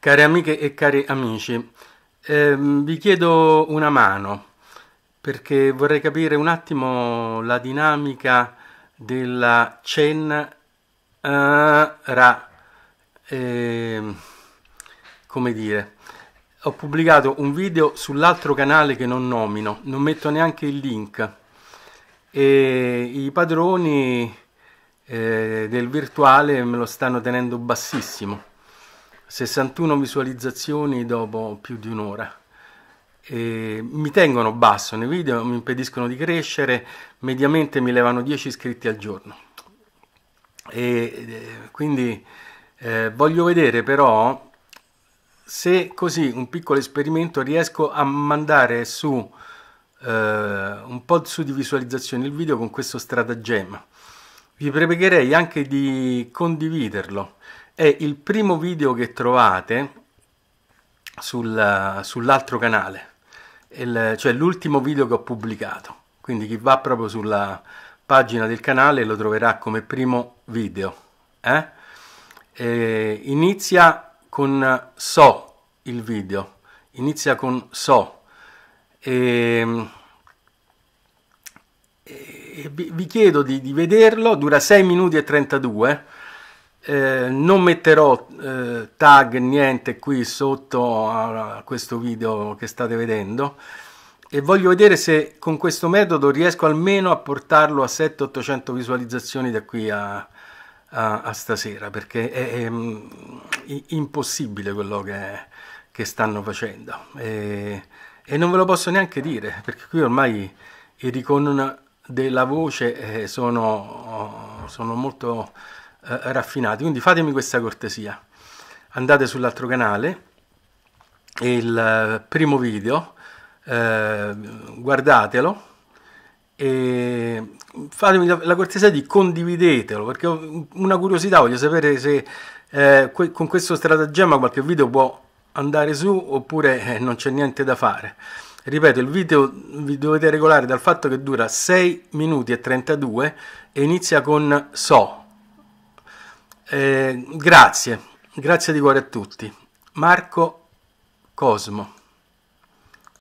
Care amiche e cari amici, ehm, vi chiedo una mano perché vorrei capire un attimo la dinamica della Chen uh, Ra. Eh, come dire, ho pubblicato un video sull'altro canale che non nomino, non metto neanche il link. E i padroni eh, del virtuale me lo stanno tenendo bassissimo 61 visualizzazioni dopo più di un'ora. E mi tengono basso nei video, mi impediscono di crescere, mediamente mi levano 10 iscritti al giorno. E eh, quindi eh, voglio vedere però se così un piccolo esperimento riesco a mandare su eh, un po' su di visualizzazione il video con questo stratagemma. Vi pregherei anche di condividerlo è il primo video che trovate sul, sull'altro canale, il, cioè l'ultimo video che ho pubblicato. Quindi chi va proprio sulla pagina del canale lo troverà come primo video. Eh? E inizia con so il video, inizia con so. E, e vi, vi, chiedo di, di vederlo, dura 6 minuti e 32 eh, non metterò eh, tag niente qui sotto a questo video che state vedendo e voglio vedere se con questo metodo riesco almeno a portarlo a 700-800 visualizzazioni da qui a, a, a stasera perché è, è, è, mm, impossibile quello che, che stanno facendo e, e, non ve lo posso neanche dire perché qui ormai i ricon della voce eh, sono, sono molto eh, raffinati. Quindi fatemi questa cortesia. Andate sull'altro canale, il eh, primo video, eh, guardatelo e fatemi la cortesia di condividetelo perché ho una curiosità, voglio sapere se eh, que con questo stratagemma qualche video può andare su oppure eh, non c'è niente da fare. Ripeto, il video vi dovete regolare dal fatto che dura 6 minuti e 32 e inizia con so, eh, grazie, grazie di cuore a tutti. Marco Cosmo.